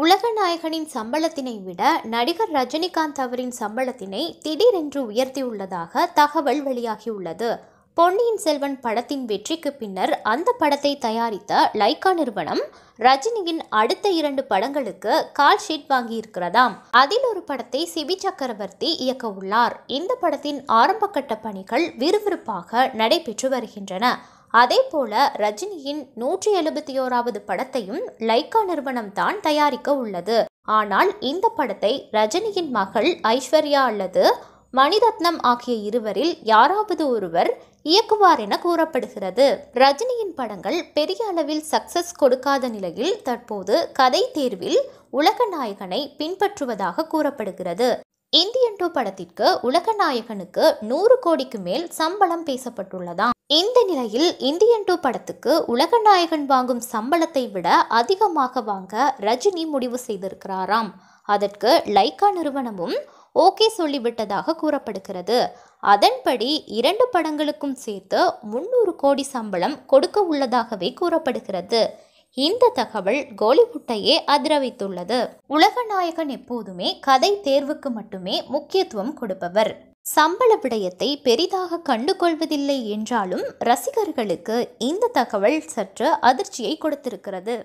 உலக நாயகனின் சம்பளத்தினை விட நடிகர் ரஜினிகாந்த் அவரின் சம்பளத்தினை திடீரென்று உயர்த்தியுள்ளதாக தகவல் வெளியாகியுள்ளது பொன்னியின் செல்வன் படத்தின் வெற்றிக்கு பின்னர் அந்த படத்தை தயாரித்த லைக்கா நிறுவனம் ரஜினியின் அடுத்த இரண்டு படங்களுக்கு கால் ஷீட் வாங்கியிருக்கிறதாம் அதில் ஒரு படத்தை சிபி சக்கரவர்த்தி இயக்க உள்ளார் இந்த படத்தின் ஆரம்பகட்ட பணிகள் விறுவிறுப்பாக நடைபெற்று வருகின்றன அதே போல ரஜினியின் நூற்றி எழுபத்தி ஓராவது படத்தையும் லைக்கா நிறுவனம் தான் தயாரிக்க உள்ளது ஆனால் இந்த படத்தை ரஜினியின் மகள் ஐஸ்வர்யா அல்லது மணிரத்னம் ஆகிய இருவரில் யாராவது ஒருவர் இயக்குவார் என கூறப்படுகிறது ரஜினியின் படங்கள் பெரிய அளவில் சக்சஸ் கொடுக்காத நிலையில் தற்போது கதை தேர்வில் உலக நாயகனை பின்பற்றுவதாக கூறப்படுகிறது இந்தியன் டூ படத்திற்கு உலக நாயகனுக்கு நூறு கோடிக்கு மேல் சம்பளம் பேசப்பட்டுள்ளதாம் இந்த நிலையில் இந்தியன் டூ படத்துக்கு உலக நாயகன் வாங்கும் சம்பளத்தை விட அதிகமாக வாங்க ரஜினி முடிவு செய்திருக்கிறாராம் அதற்கு லைக்கா நிறுவனமும் ஓகே சொல்லிவிட்டதாக கூறப்படுகிறது அதன்படி இரண்டு படங்களுக்கும் சேர்த்து முன்னூறு கோடி சம்பளம் கொடுக்க உள்ளதாகவே கூறப்படுகிறது இந்த தகவல் கோலிவுட்டையே அதிரவித்துள்ளது உலக நாயகன் எப்போதுமே கதை தேர்வுக்கு மட்டுமே முக்கியத்துவம் கொடுப்பவர் சம்பள விடயத்தை பெரிதாக கண்டுகொள்வதில்லை என்றாலும் ரசிகர்களுக்கு இந்த தகவல் சற்று அதிர்ச்சியை கொடுத்திருக்கிறது